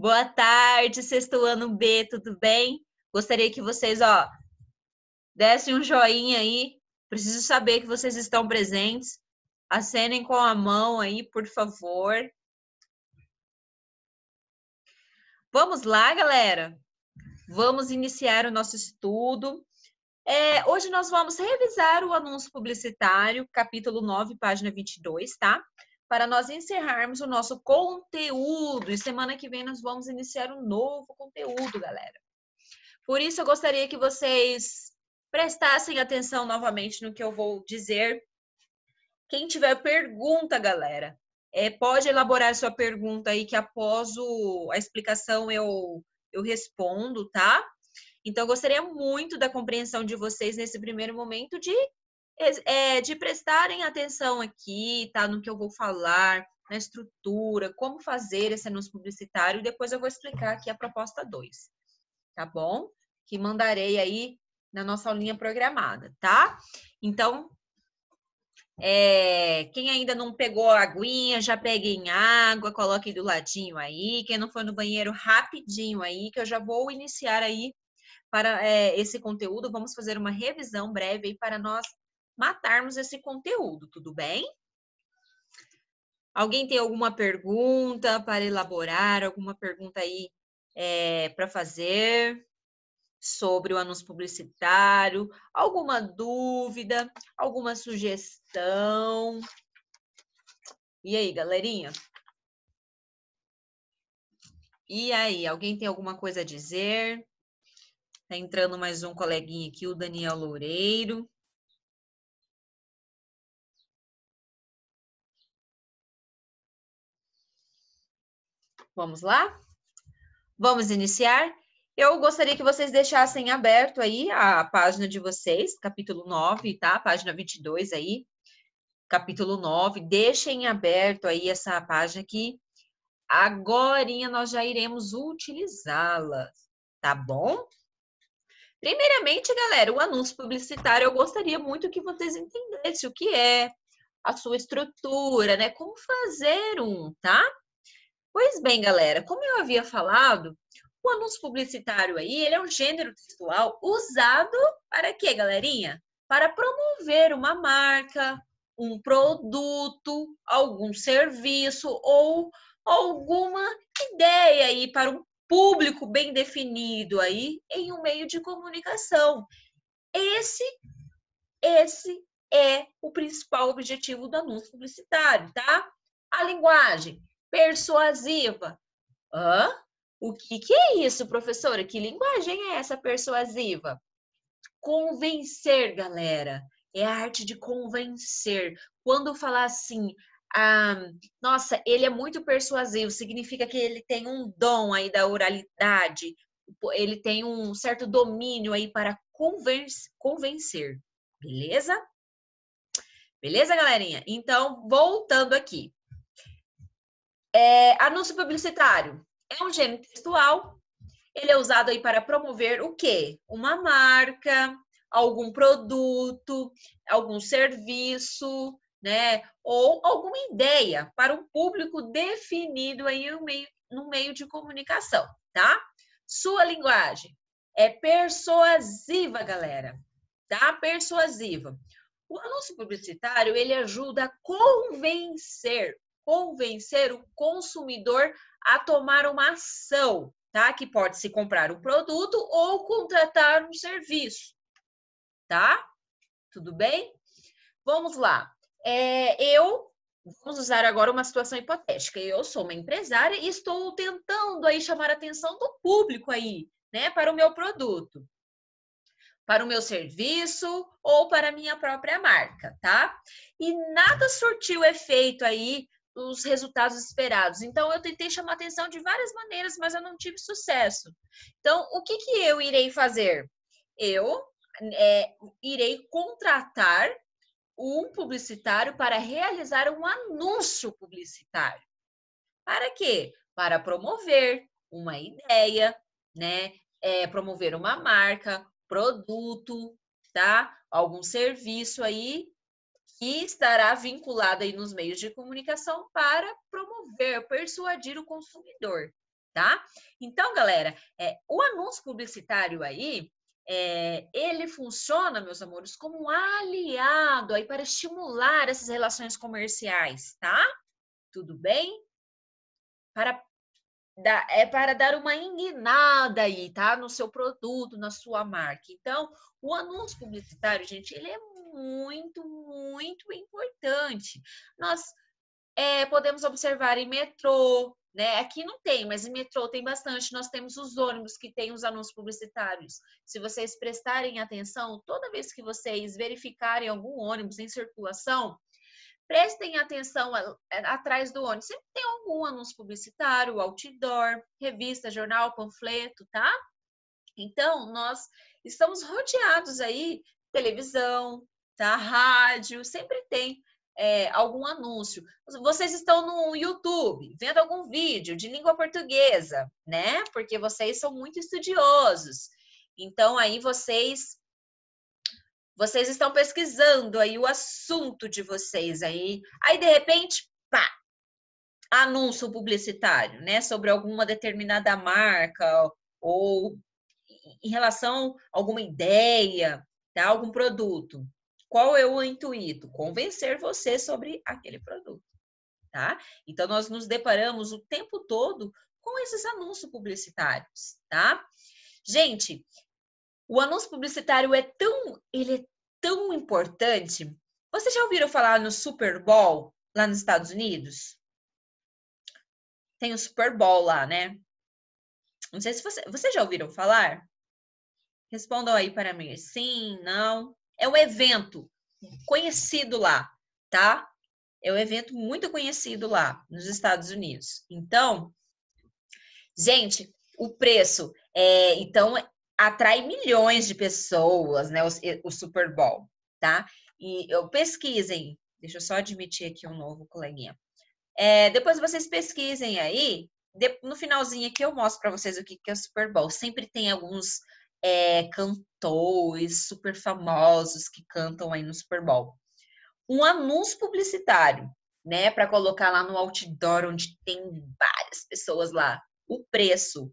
Boa tarde, sexto ano B, tudo bem? Gostaria que vocês, ó, dessem um joinha aí. Preciso saber que vocês estão presentes. Acenem com a mão aí, por favor. Vamos lá, galera. Vamos iniciar o nosso estudo. É, hoje nós vamos revisar o anúncio publicitário, capítulo 9, página 22, tá? para nós encerrarmos o nosso conteúdo. E semana que vem nós vamos iniciar um novo conteúdo, galera. Por isso, eu gostaria que vocês prestassem atenção novamente no que eu vou dizer. Quem tiver pergunta, galera, é, pode elaborar sua pergunta aí, que após o, a explicação eu, eu respondo, tá? Então, eu gostaria muito da compreensão de vocês nesse primeiro momento de é, de prestarem atenção aqui, tá? No que eu vou falar, na estrutura, como fazer esse anúncio publicitário, e depois eu vou explicar aqui a proposta 2, tá bom? Que mandarei aí na nossa aulinha programada, tá? Então, é, quem ainda não pegou a aguinha, já peguem água, coloquem do ladinho aí. Quem não foi no banheiro, rapidinho aí, que eu já vou iniciar aí para é, esse conteúdo. Vamos fazer uma revisão breve aí para nós matarmos esse conteúdo, tudo bem? Alguém tem alguma pergunta para elaborar, alguma pergunta aí é, para fazer sobre o anúncio publicitário? Alguma dúvida, alguma sugestão? E aí, galerinha? E aí, alguém tem alguma coisa a dizer? Tá entrando mais um coleguinha aqui, o Daniel Loureiro. Vamos lá? Vamos iniciar? Eu gostaria que vocês deixassem aberto aí a página de vocês, capítulo 9, tá? Página 22 aí, capítulo 9. Deixem aberto aí essa página aqui. agora nós já iremos utilizá-la, tá bom? Primeiramente, galera, o anúncio publicitário, eu gostaria muito que vocês entendessem o que é, a sua estrutura, né? Como fazer um, tá? Pois bem, galera, como eu havia falado, o anúncio publicitário aí, ele é um gênero textual usado para quê, galerinha? Para promover uma marca, um produto, algum serviço ou alguma ideia aí para um público bem definido aí em um meio de comunicação. Esse esse é o principal objetivo do anúncio publicitário, tá? A linguagem persuasiva. Hã? O que, que é isso, professora? Que linguagem é essa persuasiva? Convencer, galera. É a arte de convencer. Quando falar assim, ah, nossa, ele é muito persuasivo, significa que ele tem um dom aí da oralidade, ele tem um certo domínio aí para convencer, beleza? Beleza, galerinha? Então, voltando aqui. É, anúncio publicitário é um gênero textual. Ele é usado aí para promover o quê? Uma marca, algum produto, algum serviço, né? Ou alguma ideia para um público definido aí no meio, no meio de comunicação, tá? Sua linguagem é persuasiva, galera, tá? Persuasiva. O anúncio publicitário, ele ajuda a convencer convencer o consumidor a tomar uma ação, tá? Que pode se comprar um produto ou contratar um serviço, tá? Tudo bem? Vamos lá. É, eu vamos usar agora uma situação hipotética. Eu sou uma empresária e estou tentando aí chamar a atenção do público aí, né, para o meu produto, para o meu serviço ou para a minha própria marca, tá? E nada surtiu efeito aí os resultados esperados. Então, eu tentei chamar atenção de várias maneiras, mas eu não tive sucesso. Então, o que, que eu irei fazer? Eu é, irei contratar um publicitário para realizar um anúncio publicitário. Para quê? Para promover uma ideia, né? É, promover uma marca, produto, tá? Algum serviço aí que estará vinculada aí nos meios de comunicação para promover, persuadir o consumidor, tá? Então, galera, é, o anúncio publicitário aí, é, ele funciona, meus amores, como aliado aí para estimular essas relações comerciais, tá? Tudo bem? Para da, é para dar uma guinada aí, tá? No seu produto, na sua marca. Então, o anúncio publicitário, gente, ele é muito, muito importante. Nós é, podemos observar em metrô, né? Aqui não tem, mas em metrô tem bastante. Nós temos os ônibus que tem os anúncios publicitários. Se vocês prestarem atenção, toda vez que vocês verificarem algum ônibus em circulação, prestem atenção é, atrás do ônibus. Sempre tem algum anúncio publicitário, outdoor, revista, jornal, panfleto, tá? Então, nós estamos rodeados aí televisão, tá? Rádio, sempre tem é, algum anúncio. Vocês estão no YouTube vendo algum vídeo de língua portuguesa, né? Porque vocês são muito estudiosos. Então aí vocês vocês estão pesquisando aí o assunto de vocês aí. Aí de repente, pá, anúncio publicitário, né, sobre alguma determinada marca ou em relação a alguma ideia, tá? Algum produto. Qual é o intuito? Convencer você sobre aquele produto, tá? Então, nós nos deparamos o tempo todo com esses anúncios publicitários, tá? Gente, o anúncio publicitário é tão, ele é tão importante. Vocês já ouviram falar no Super Bowl lá nos Estados Unidos? Tem o Super Bowl lá, né? Não sei se você, vocês já ouviram falar. Respondam aí para mim. É sim, não. É um evento conhecido lá, tá? É um evento muito conhecido lá nos Estados Unidos. Então, gente, o preço é, então atrai milhões de pessoas, né? O, o Super Bowl, tá? E eu pesquisem. Deixa eu só admitir aqui um novo coleguinha. É, depois vocês pesquisem aí. De, no finalzinho aqui eu mostro para vocês o que, que é o Super Bowl. Sempre tem alguns é, cantores super famosos que cantam aí no Super Bowl. Um anúncio publicitário, né, para colocar lá no outdoor onde tem várias pessoas lá. O preço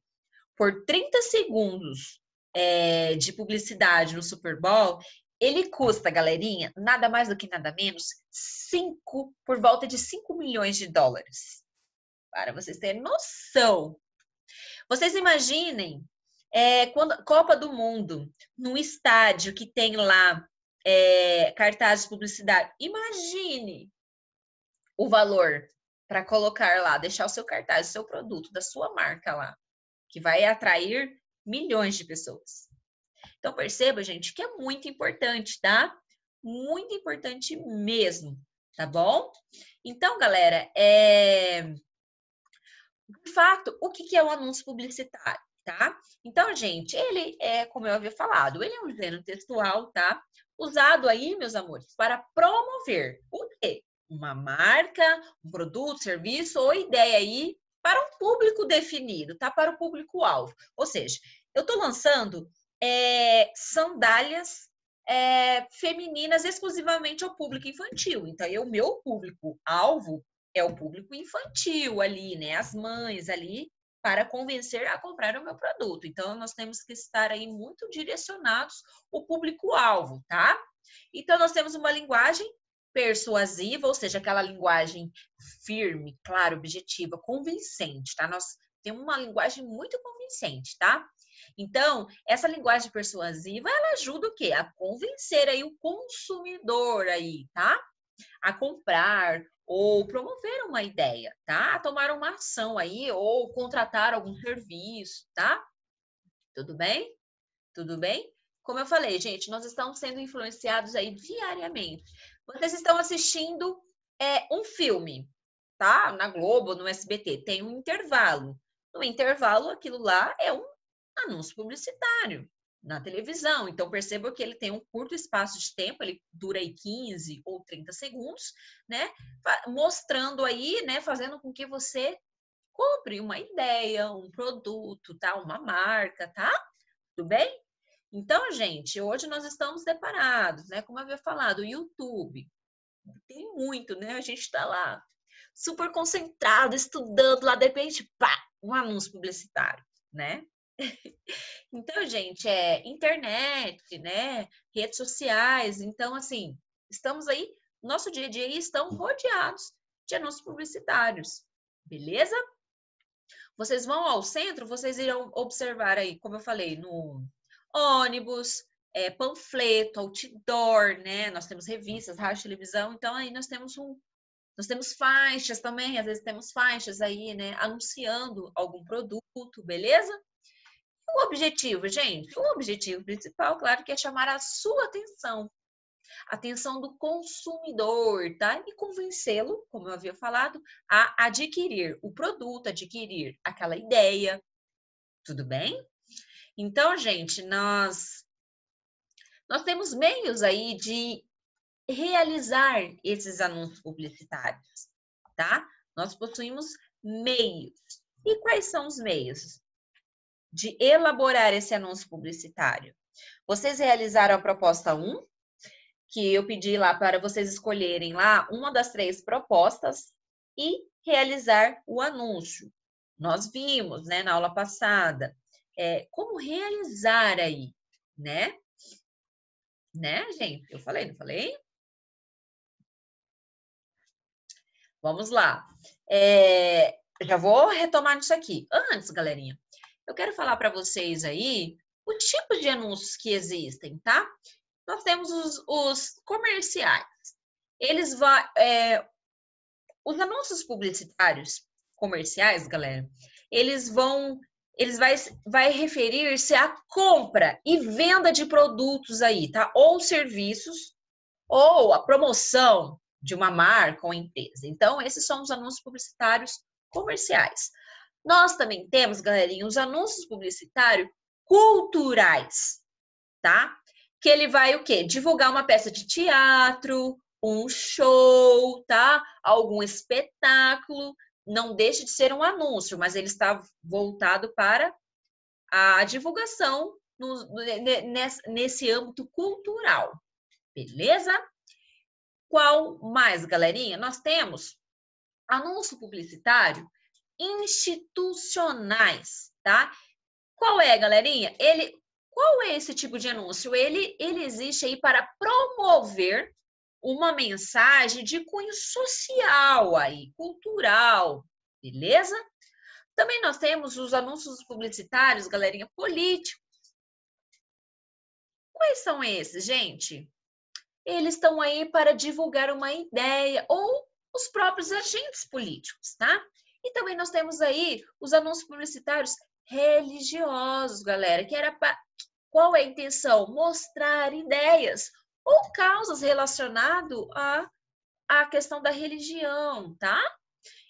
por 30 segundos é, de publicidade no Super Bowl, ele custa, galerinha, nada mais do que nada menos, 5, por volta de 5 milhões de dólares. Para vocês terem noção. Vocês imaginem é, quando, Copa do Mundo, no estádio que tem lá é, cartaz de publicidade, imagine o valor para colocar lá, deixar o seu cartaz, o seu produto, da sua marca lá, que vai atrair milhões de pessoas. Então perceba, gente, que é muito importante, tá? Muito importante mesmo, tá bom? Então, galera, é... de fato, o que é o anúncio publicitário? tá? Então, gente, ele é, como eu havia falado, ele é um gênero textual, tá? Usado aí, meus amores, para promover o quê? Uma marca, um produto, serviço ou ideia aí para um público definido, tá? Para o público-alvo. Ou seja, eu estou lançando é, sandálias é, femininas exclusivamente ao público infantil. Então, o meu público-alvo é o público infantil ali, né? As mães ali para convencer a comprar o meu produto. Então, nós temos que estar aí muito direcionados o público-alvo, tá? Então, nós temos uma linguagem persuasiva, ou seja, aquela linguagem firme, clara, objetiva, convincente, tá? Nós temos uma linguagem muito convincente, tá? Então, essa linguagem persuasiva, ela ajuda o quê? A convencer aí o consumidor aí, tá? a comprar ou promover uma ideia, tá? A tomar uma ação aí ou contratar algum serviço, tá? Tudo bem? Tudo bem? Como eu falei, gente, nós estamos sendo influenciados aí diariamente. Vocês estão assistindo é, um filme, tá? Na Globo, no SBT, tem um intervalo. No intervalo, aquilo lá é um anúncio publicitário na televisão. Então, perceba que ele tem um curto espaço de tempo, ele dura aí 15 ou 30 segundos, né? Mostrando aí, né? Fazendo com que você compre uma ideia, um produto, tá? Uma marca, tá? Tudo bem? Então, gente, hoje nós estamos deparados, né? Como eu havia falado, o YouTube tem muito, né? A gente está lá super concentrado, estudando, lá de repente, pá, um anúncio publicitário, né? então, gente, é internet, né? Redes sociais. Então, assim, estamos aí, nosso dia a dia estão rodeados de anúncios publicitários, beleza? Vocês vão ao centro, vocês irão observar aí, como eu falei, no ônibus, é, panfleto, outdoor, né? Nós temos revistas, rádio, televisão, então aí nós temos um. Nós temos faixas também, às vezes temos faixas aí, né? Anunciando algum produto, beleza? o objetivo, gente? O objetivo principal, claro, que é chamar a sua atenção. atenção do consumidor, tá? E convencê-lo, como eu havia falado, a adquirir o produto, adquirir aquela ideia. Tudo bem? Então, gente, nós nós temos meios aí de realizar esses anúncios publicitários, tá? Nós possuímos meios. E quais são os meios? de elaborar esse anúncio publicitário? Vocês realizaram a proposta 1, que eu pedi lá para vocês escolherem lá uma das três propostas e realizar o anúncio. Nós vimos, né, na aula passada, é, como realizar aí, né? Né, gente? Eu falei, não falei? Vamos lá. É, já vou retomar isso aqui. Antes, galerinha, eu quero falar para vocês aí o tipo de anúncios que existem, tá? Nós temos os, os comerciais. Eles vão. É, os anúncios publicitários comerciais, galera, eles vão. Eles vai, vai referir-se à compra e venda de produtos aí, tá? Ou serviços, ou a promoção de uma marca ou empresa. Então, esses são os anúncios publicitários comerciais. Nós também temos, galerinha, os anúncios publicitários culturais, tá? Que ele vai o quê? Divulgar uma peça de teatro, um show, tá? Algum espetáculo. Não deixe de ser um anúncio, mas ele está voltado para a divulgação no, nesse, nesse âmbito cultural. Beleza? Qual mais, galerinha? Nós temos anúncio publicitário institucionais, tá? Qual é, galerinha? Ele, qual é esse tipo de anúncio? Ele, ele existe aí para promover uma mensagem de cunho social aí, cultural, beleza? Também nós temos os anúncios publicitários, galerinha, político. Quais são esses, gente? Eles estão aí para divulgar uma ideia ou os próprios agentes políticos, tá? E também nós temos aí os anúncios publicitários religiosos, galera, que era pra... qual é a intenção? Mostrar ideias ou causas relacionadas à, a questão da religião, tá?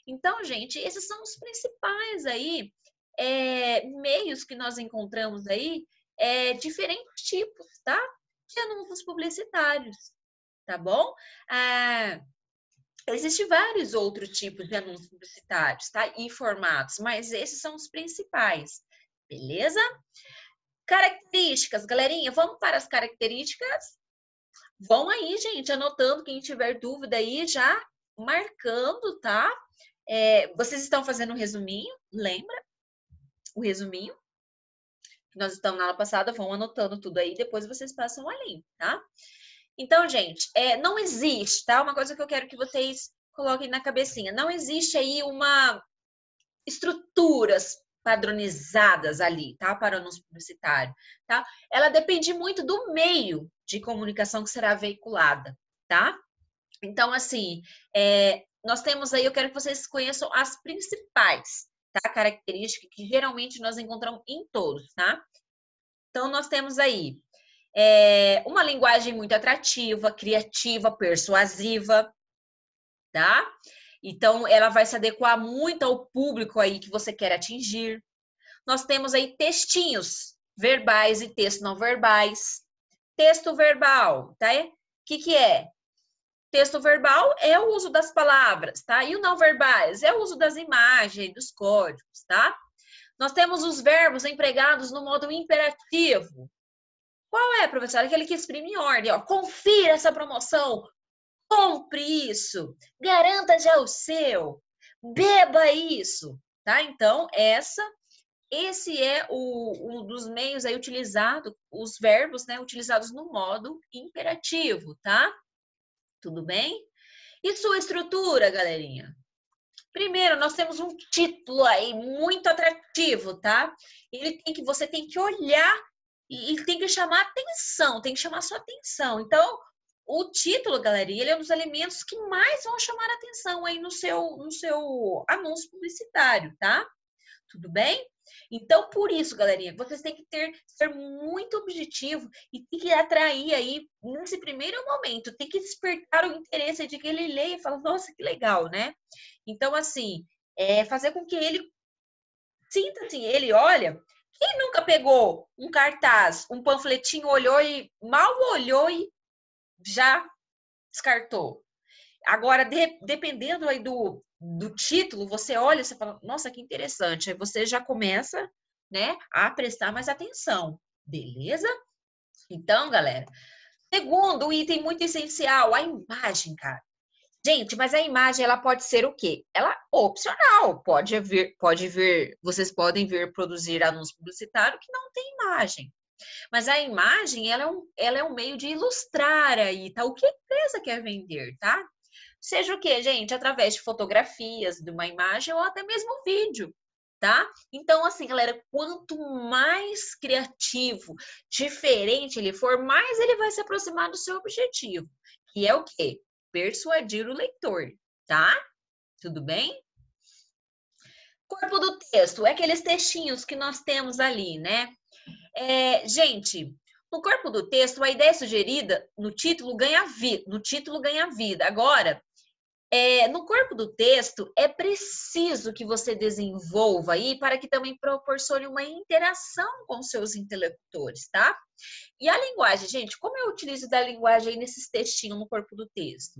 Então, gente, esses são os principais aí é, meios que nós encontramos aí, é, diferentes tipos, tá? De anúncios publicitários, tá bom? Ah, então, existem vários outros tipos de anúncios publicitários, tá? E formatos, mas esses são os principais, beleza? Características, galerinha, vamos para as características? Vão aí, gente, anotando quem tiver dúvida aí, já marcando, tá? É, vocês estão fazendo um resuminho, lembra? O resuminho que nós estamos na aula passada, vão anotando tudo aí, depois vocês passam a tá? tá? Então, gente, é, não existe, tá? Uma coisa que eu quero que vocês coloquem na cabecinha. Não existe aí uma estruturas padronizadas ali, tá? Para o anúncio publicitário, tá? Ela depende muito do meio de comunicação que será veiculada, tá? Então, assim, é, nós temos aí, eu quero que vocês conheçam as principais, tá? Características que geralmente nós encontramos em todos, tá? Então, nós temos aí é, uma linguagem muito atrativa, criativa, persuasiva, tá? Então, ela vai se adequar muito ao público aí que você quer atingir. Nós temos aí textinhos verbais e texto não verbais. Texto verbal, tá? O é, que, que é? Texto verbal é o uso das palavras, tá? E o não verbais é o uso das imagens, dos códigos, tá? Nós temos os verbos empregados no modo imperativo, qual é, professora? Aquele que exprime ordem. Ó. Confira essa promoção. Compre isso. Garanta já o seu. Beba isso. Tá? Então, essa esse é o, um dos meios aí utilizado, os verbos, né, utilizados no modo imperativo, tá? Tudo bem? E sua estrutura, galerinha? Primeiro, nós temos um título aí muito atrativo, tá? Ele tem que você tem que olhar e, e tem que chamar atenção, tem que chamar sua atenção. Então, o título, galera, ele é um dos elementos que mais vão chamar atenção aí no seu, no seu anúncio publicitário, tá? Tudo bem? Então, por isso, galerinha, vocês têm que ter ser muito objetivo e tem que atrair aí nesse primeiro momento, tem que despertar o interesse de que ele leia e fala, nossa, que legal, né? Então, assim, é fazer com que ele sinta assim, ele olha, quem nunca pegou um cartaz, um panfletinho, olhou e mal olhou e já descartou? Agora, de, dependendo aí do, do título, você olha e fala, nossa, que interessante. Aí você já começa né, a prestar mais atenção. Beleza? Então, galera. Segundo item muito essencial, a imagem, cara. Gente, mas a imagem ela pode ser o quê? Ela opcional, pode vir, pode vir, vocês podem vir produzir anúncio publicitário que não tem imagem. Mas a imagem ela é um, ela é um meio de ilustrar aí, tá? O que a empresa quer vender, tá? Seja o que, gente, através de fotografias de uma imagem ou até mesmo vídeo, tá? Então, assim, galera, quanto mais criativo, diferente ele for, mais ele vai se aproximar do seu objetivo. Que é o quê? persuadir o leitor, tá? Tudo bem? Corpo do texto, é aqueles textinhos que nós temos ali, né? É, gente, no corpo do texto, a ideia sugerida no título ganha vida. No título ganha vida. Agora, é, no corpo do texto, é preciso que você desenvolva aí para que também proporcione uma interação com seus interlocutores, tá? E a linguagem, gente, como eu utilizo da linguagem aí nesses textinhos no corpo do texto?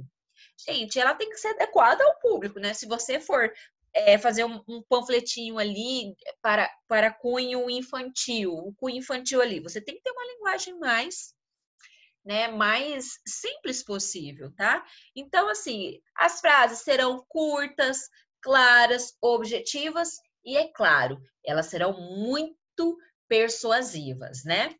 Gente, ela tem que ser adequada ao público, né? Se você for é, fazer um, um, panfletinho ali para, para cunho infantil, o cunho infantil ali. Você tem que ter uma linguagem mais né, mais simples possível, tá? Então, assim, as frases serão curtas, claras, objetivas e, é claro, elas serão muito persuasivas, né?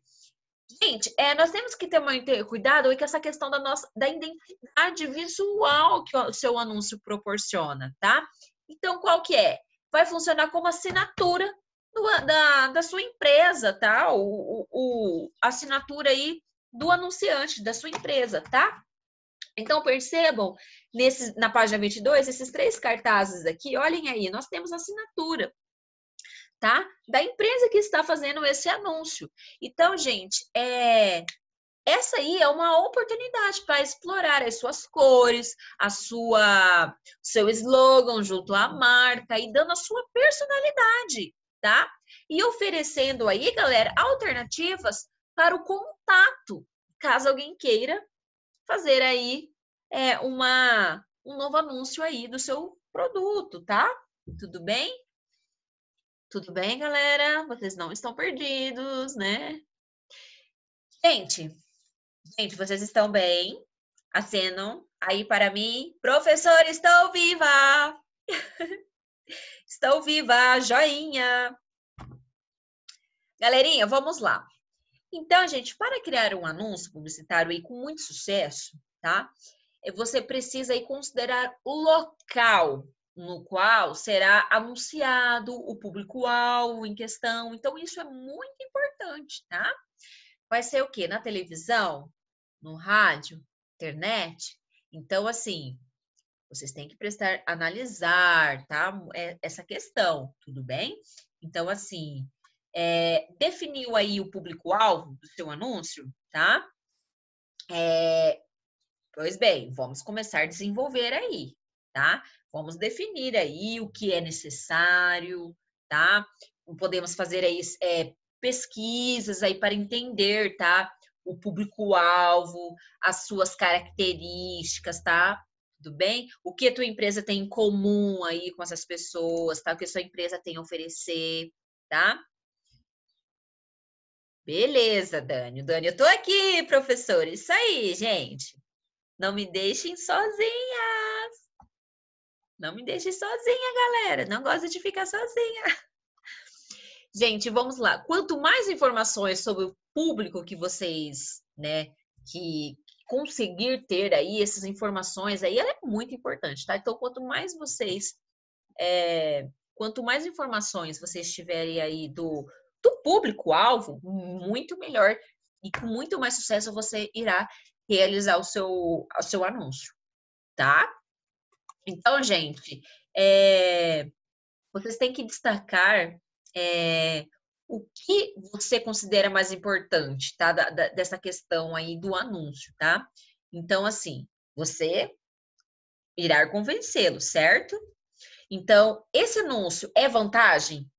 Gente, é, nós temos que ter muito cuidado com é essa questão da nossa da identidade visual que o seu anúncio proporciona, tá? Então, qual que é? Vai funcionar como assinatura do, da, da sua empresa, tá? O, o, o assinatura aí do anunciante, da sua empresa, tá? Então, percebam, nesse, na página 22, esses três cartazes aqui, olhem aí, nós temos assinatura, tá? Da empresa que está fazendo esse anúncio. Então, gente, é, essa aí é uma oportunidade para explorar as suas cores, a sua seu slogan junto à marca e dando a sua personalidade, tá? E oferecendo aí, galera, alternativas para o contato, caso alguém queira fazer aí é, uma, um novo anúncio aí do seu produto, tá? Tudo bem? Tudo bem, galera? Vocês não estão perdidos, né? Gente, gente, vocês estão bem? Acenam aí para mim. Professor, estou viva! estou viva, joinha! Galerinha, vamos lá. Então, gente, para criar um anúncio publicitário aí com muito sucesso, tá? É, você precisa aí considerar o local no qual será anunciado o público-alvo em questão. Então, isso é muito importante, tá? Vai ser o quê? Na televisão? No rádio? Internet? Então, assim, vocês têm que prestar, analisar, tá? É essa questão, tudo bem? Então, assim, é, definiu aí o público-alvo do seu anúncio, tá? É, pois bem, vamos começar a desenvolver aí, tá? Vamos definir aí o que é necessário, tá? Podemos fazer aí é, pesquisas aí para entender, tá? O público-alvo, as suas características, tá? Tudo bem? O que a tua empresa tem em comum aí com essas pessoas, tá? O que a sua empresa tem a oferecer, tá? Beleza, Dani. Dani, eu tô aqui, professor. Isso aí, gente. Não me deixem sozinhas. Não me deixem sozinha, galera. Não gosto de ficar sozinha. Gente, vamos lá. Quanto mais informações sobre o público que vocês, né, que conseguir ter aí essas informações aí, ela é muito importante, tá? Então, quanto mais vocês, é, quanto mais informações vocês tiverem aí do do público-alvo, muito melhor e com muito mais sucesso você irá realizar o seu, o seu anúncio, tá? Então, gente, é, vocês têm que destacar é, o que você considera mais importante, tá? Da, da, dessa questão aí do anúncio, tá? Então, assim, você irá convencê-lo, certo? Então, esse anúncio é vantagem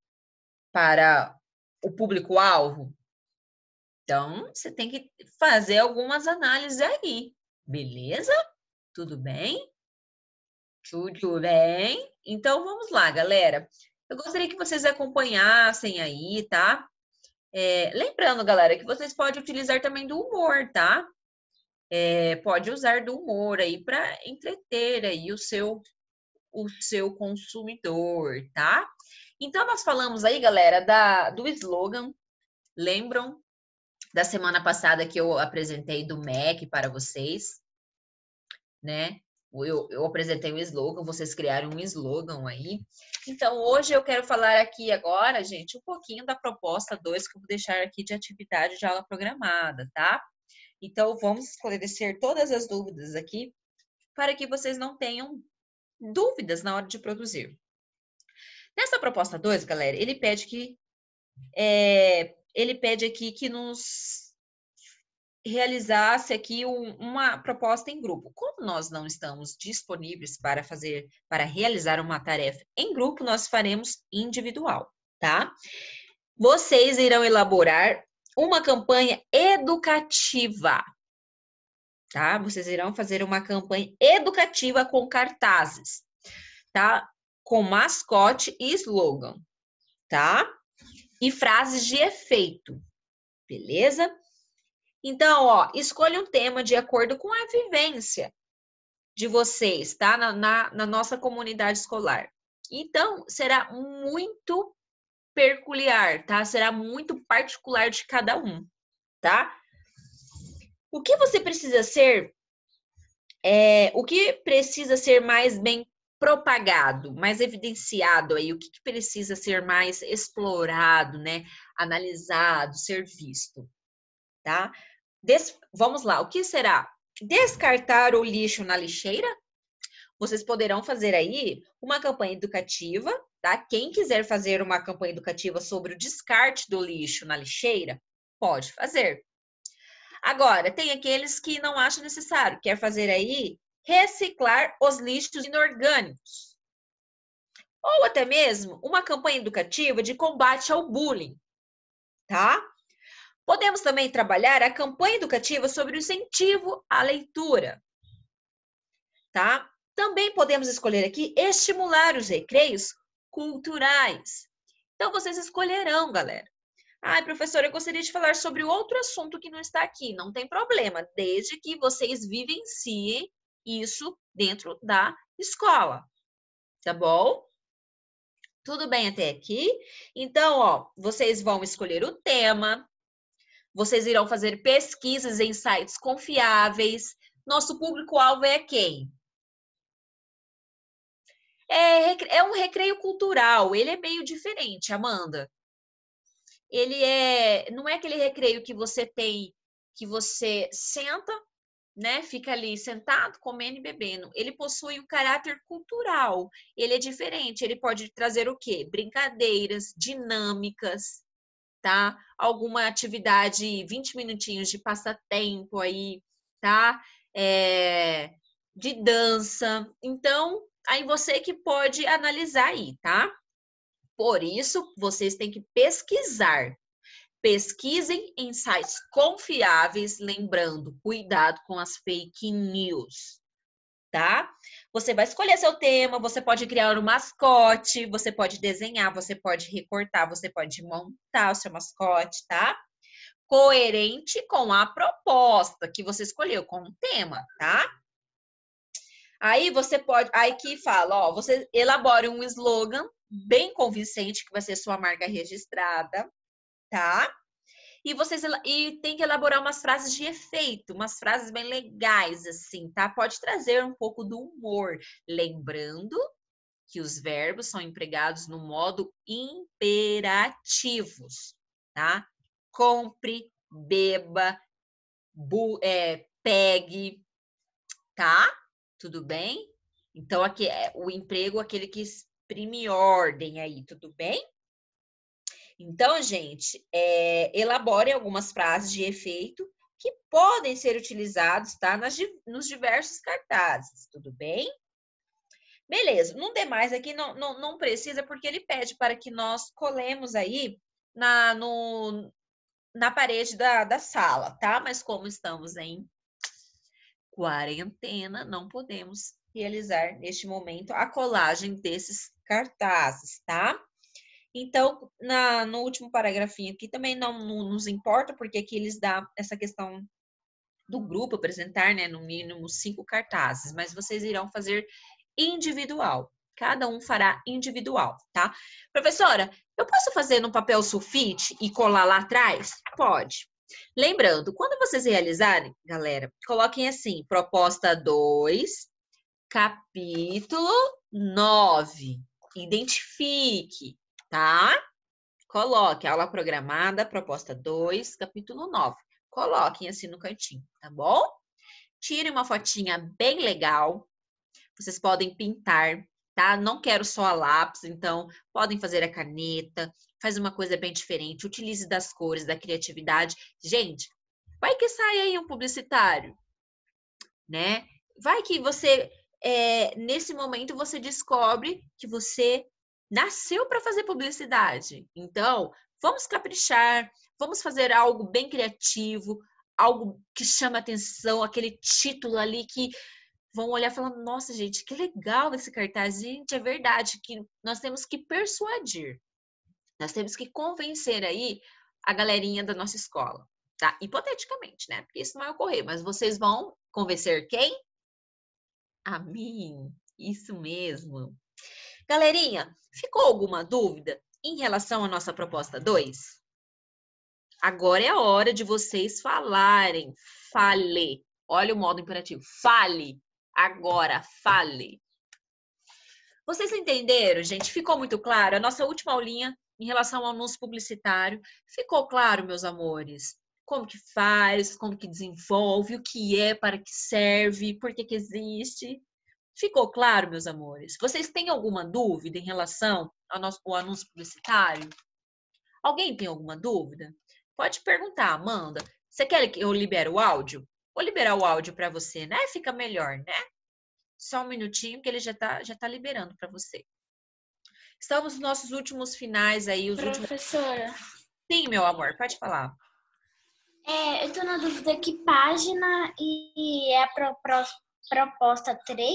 para o público-alvo? Então, você tem que fazer algumas análises aí, beleza? Tudo bem? Tudo bem? Então, vamos lá, galera. Eu gostaria que vocês acompanhassem aí, tá? É, lembrando, galera, que vocês podem utilizar também do humor, tá? É, pode usar do humor aí para entreter aí o seu o seu consumidor, tá? Então, nós falamos aí, galera, da, do slogan. Lembram da semana passada que eu apresentei do MEC para vocês? Né? Eu, eu apresentei um slogan, vocês criaram um slogan aí. Então, hoje eu quero falar aqui agora, gente, um pouquinho da proposta 2 que eu vou deixar aqui de atividade de aula programada, tá? Então, vamos esclarecer todas as dúvidas aqui para que vocês não tenham dúvidas na hora de produzir. Nessa proposta 2, galera, ele pede que é, ele pede aqui que nos realizasse aqui um, uma proposta em grupo. Como nós não estamos disponíveis para fazer, para realizar uma tarefa em grupo, nós faremos individual, tá? Vocês irão elaborar uma campanha educativa, tá? Vocês irão fazer uma campanha educativa com cartazes, tá? com mascote e slogan, tá? E frases de efeito, beleza? Então, ó, escolha um tema de acordo com a vivência de vocês, tá? Na, na, na nossa comunidade escolar. Então, será muito peculiar, tá? Será muito particular de cada um, tá? O que você precisa ser é, o que precisa ser mais bem propagado, mais evidenciado aí, o que, que precisa ser mais explorado, né? Analisado, ser visto, tá? Des... Vamos lá, o que será? Descartar o lixo na lixeira? Vocês poderão fazer aí uma campanha educativa, tá? Quem quiser fazer uma campanha educativa sobre o descarte do lixo na lixeira, pode fazer. Agora, tem aqueles que não acham necessário, quer fazer aí reciclar os lixos inorgânicos. Ou até mesmo uma campanha educativa de combate ao bullying, tá? Podemos também trabalhar a campanha educativa sobre o incentivo à leitura, tá? Também podemos escolher aqui estimular os recreios culturais. Então vocês escolherão, galera. Ai, professora, eu gostaria de falar sobre outro assunto que não está aqui. Não tem problema, desde que vocês vivenciem isso dentro da escola. Tá bom? Tudo bem até aqui? Então, ó, vocês vão escolher o tema, vocês irão fazer pesquisas em sites confiáveis. Nosso público-alvo é quem? É, é, um recreio cultural, ele é meio diferente, Amanda. Ele é, não é aquele recreio que você tem, que você senta né, fica ali sentado, comendo e bebendo. Ele possui um caráter cultural, ele é diferente, ele pode trazer o quê? Brincadeiras, dinâmicas, tá? Alguma atividade, 20 minutinhos de passatempo aí, tá? É, de dança. Então, aí você que pode analisar aí, tá? Por isso, vocês têm que pesquisar, Pesquisem em sites confiáveis, lembrando, cuidado com as fake news, tá? Você vai escolher seu tema, você pode criar um mascote, você pode desenhar, você pode recortar, você pode montar o seu mascote, tá? Coerente com a proposta que você escolheu, com o tema, tá? Aí você pode, aí que fala, ó, você elabore um slogan bem convincente que vai ser sua marca registrada tá? E vocês e tem que elaborar umas frases de efeito, umas frases bem legais assim, tá? Pode trazer um pouco do humor, lembrando que os verbos são empregados no modo imperativos, tá? Compre, beba, bu, é, pegue, tá? Tudo bem? Então, aqui é o emprego, é aquele que exprime ordem aí, tudo bem? Então, gente, é, elaborem algumas frases de efeito que podem ser utilizados tá, nas, nos diversos cartazes, tudo bem? Beleza, não demais aqui não, não, não, precisa, porque ele pede para que nós colemos aí na, no, na parede da, da sala, tá? Mas como estamos em quarentena, não podemos realizar neste momento a colagem desses cartazes, tá? Então, na, no último parágrafo aqui também não, não, nos importa, porque aqui eles dão essa questão do grupo apresentar, né, no mínimo cinco cartazes, mas vocês irão fazer individual. Cada um fará individual, tá? Professora, eu posso fazer no papel sulfite e colar lá atrás? Pode. Lembrando, quando vocês realizarem, galera, coloquem assim: proposta 2, capítulo 9. Identifique, tá? Coloque aula programada, proposta 2, capítulo 9. Coloquem assim no cantinho, tá bom? Tire uma fotinha bem legal. Vocês podem pintar, tá? Não quero só a lápis, então podem fazer a caneta, faz uma coisa bem diferente, utilize das cores, da criatividade. Gente, vai que sai aí um publicitário, né? Vai que você, é, nesse momento, você descobre que você nasceu para fazer publicidade. Então, vamos caprichar, vamos fazer algo bem criativo, algo que chama atenção, aquele título ali que vão olhar falando: nossa, gente, que legal esse cartaz. Gente, é verdade que nós temos que persuadir, nós temos que convencer aí a galerinha da nossa escola, tá? Hipoteticamente, né? Porque isso não vai ocorrer, mas vocês vão convencer quem? A mim, isso mesmo. Galerinha, ficou alguma dúvida em relação à nossa proposta 2? Agora é a hora de vocês falarem. Fale. Olha o modo imperativo. Fale. Agora, fale. Vocês entenderam, gente? Ficou muito claro? A nossa última aulinha em relação ao anúncio publicitário. Ficou claro, meus amores? Como que faz, como que desenvolve, o que é, para que serve, por que, que existe? Ficou claro, meus amores? Vocês têm alguma dúvida em relação ao nosso ao anúncio publicitário? Alguém tem alguma dúvida? Pode perguntar, Amanda. Você quer que eu libere o áudio? Vou liberar o áudio para você, né? Fica melhor, né? Só um minutinho que ele já está já tá liberando para você. Estamos nos nossos últimos finais aí, os Professora. Últimos... Sim, meu amor, pode falar. É, eu estou na dúvida que página e é a o próximo proposta 3?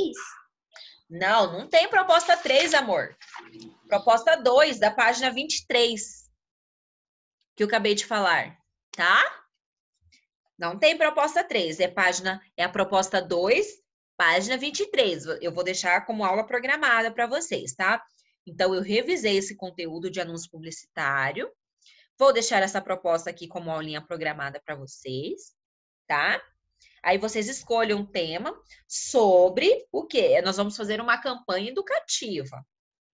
Não, não tem proposta 3, amor. Proposta 2, da página 23, que eu acabei de falar, tá? Não tem proposta 3, é página é a proposta 2, página 23. Eu vou deixar como aula programada para vocês, tá? Então eu revisei esse conteúdo de anúncio publicitário. Vou deixar essa proposta aqui como aulinha programada para vocês, tá? Aí vocês escolhem um tema sobre o quê? Nós vamos fazer uma campanha educativa,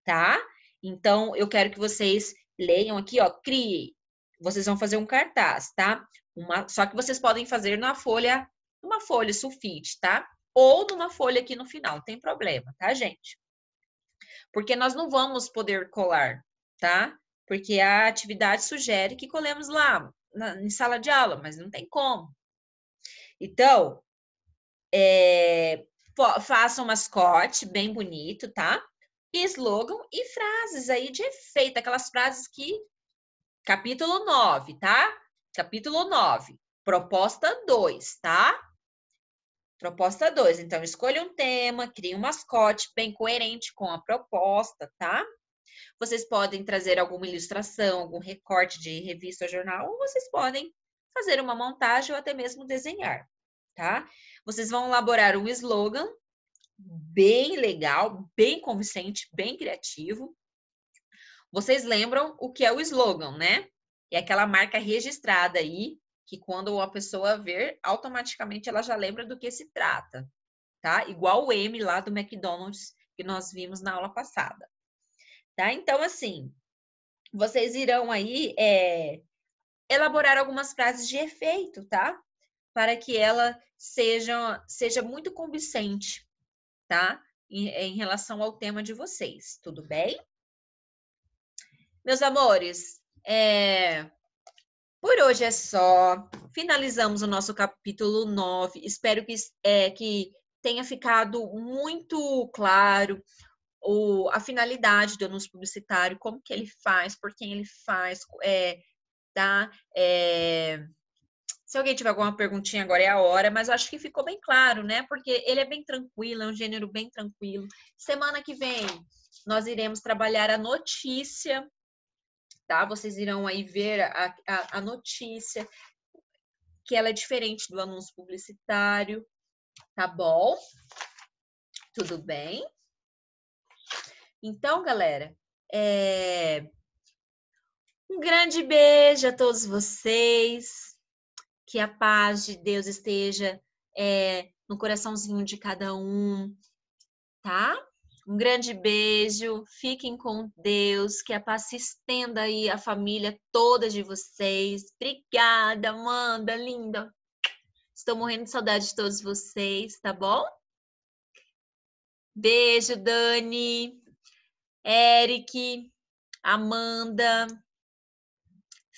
tá? Então, eu quero que vocês leiam aqui, ó, crie. Vocês vão fazer um cartaz, tá? Uma, só que vocês podem fazer numa folha, numa folha sulfite, tá? Ou numa folha aqui no final, não tem problema, tá, gente? Porque nós não vamos poder colar, tá? Porque a atividade sugere que colemos lá na, em sala de aula, mas não tem como, então, é, faça um mascote bem bonito, tá? E slogan e frases aí de efeito, aquelas frases que. Capítulo 9, tá? Capítulo 9, proposta 2, tá? Proposta 2. Então, escolha um tema, crie um mascote bem coerente com a proposta, tá? Vocês podem trazer alguma ilustração, algum recorte de revista ou jornal, ou vocês podem fazer uma montagem ou até mesmo desenhar, tá? Vocês vão elaborar um slogan bem legal, bem convincente, bem criativo. Vocês lembram o que é o slogan, né? É aquela marca registrada aí, que quando a pessoa ver, automaticamente ela já lembra do que se trata, tá? Igual o M lá do McDonald's que nós vimos na aula passada. Tá? Então, assim, vocês irão aí é, elaborar algumas frases de efeito, tá? Para que ela seja, seja muito convincente, tá? Em, em relação ao tema de vocês, tudo bem? Meus amores, é, por hoje é só. Finalizamos o nosso capítulo 9. Espero que, é, que tenha ficado muito claro o, a finalidade do anúncio publicitário, como que ele faz, por quem ele faz, é, tá? É... Se alguém tiver alguma perguntinha, agora é a hora, mas eu acho que ficou bem claro, né? Porque ele é bem tranquilo, é um gênero bem tranquilo. Semana que vem nós iremos trabalhar a notícia, tá? Vocês irão aí ver a, a, a notícia, que ela é diferente do anúncio publicitário, tá bom? Tudo bem? Então, galera, é... Um grande beijo a todos vocês. Que a paz de Deus esteja é, no coraçãozinho de cada um, tá? Um grande beijo, fiquem com Deus, que a paz se estenda aí a família toda de vocês. Obrigada, Amanda, linda. Estou morrendo de saudade de todos vocês, tá bom? Beijo, Dani, Eric, Amanda.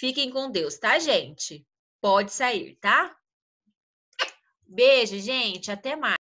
Fiquem com Deus, tá, gente? Pode sair, tá? Beijo, gente. Até mais.